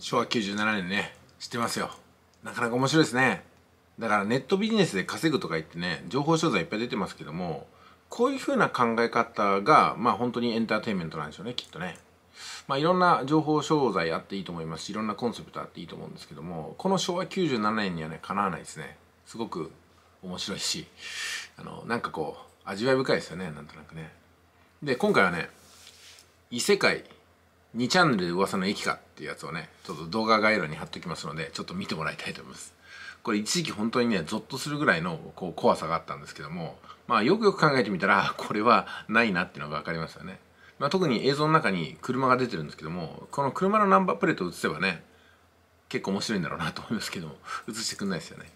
昭和97年ね知ってますよなかなか面白いですねだからネットビジネスで稼ぐとか言ってね情報商材いっぱい出てますけどもこういう風な考え方がまあ本当にエンターテインメントなんでしょうねきっとねまあいろんな情報商材あっていいと思いますしいろんなコンセプトあっていいと思うんですけどもこの昭和97年にはねかなわないですねすごく面白いしあのなんかこう味わい深いですよねなんとなくねで今回はね異世界2チャンネルで噂の駅かっていうやつをね、ちょっと動画概要欄に貼っときますので、ちょっと見てもらいたいと思います。これ一時期本当にね、ゾッとするぐらいのこう怖さがあったんですけども、まあよくよく考えてみたら、これはないなっていうのが分かりましたね。まあ、特に映像の中に車が出てるんですけども、この車のナンバープレートを映せばね、結構面白いんだろうなと思いますけども、映してくんないですよね。